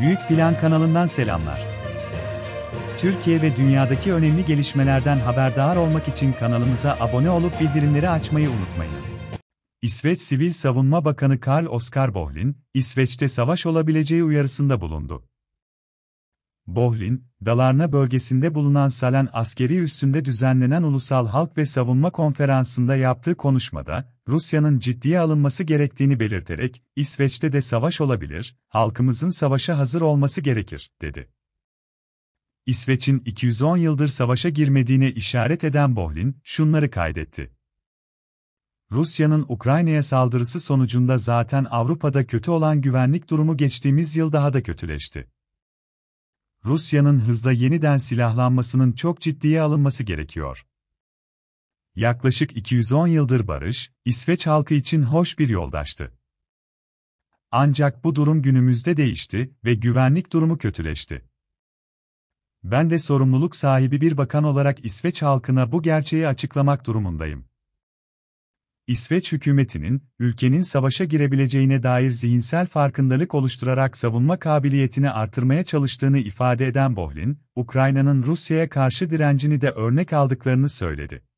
Büyük Plan kanalından selamlar. Türkiye ve dünyadaki önemli gelişmelerden haberdar olmak için kanalımıza abone olup bildirimleri açmayı unutmayınız. İsveç Sivil Savunma Bakanı Karl Oskar Bohlin, İsveç'te savaş olabileceği uyarısında bulundu. Bohlin, Dalarna bölgesinde bulunan Salen askeri üssünde düzenlenen Ulusal Halk ve Savunma Konferansı'nda yaptığı konuşmada, Rusya'nın ciddiye alınması gerektiğini belirterek, İsveç'te de savaş olabilir, halkımızın savaşa hazır olması gerekir, dedi. İsveç'in 210 yıldır savaşa girmediğine işaret eden Bohlin, şunları kaydetti. Rusya'nın Ukrayna'ya saldırısı sonucunda zaten Avrupa'da kötü olan güvenlik durumu geçtiğimiz yıl daha da kötüleşti. Rusya'nın hızla yeniden silahlanmasının çok ciddiye alınması gerekiyor. Yaklaşık 210 yıldır barış, İsveç halkı için hoş bir yoldaştı. Ancak bu durum günümüzde değişti ve güvenlik durumu kötüleşti. Ben de sorumluluk sahibi bir bakan olarak İsveç halkına bu gerçeği açıklamak durumundayım. İsveç hükümetinin, ülkenin savaşa girebileceğine dair zihinsel farkındalık oluşturarak savunma kabiliyetini artırmaya çalıştığını ifade eden Bohlin, Ukrayna'nın Rusya'ya karşı direncini de örnek aldıklarını söyledi.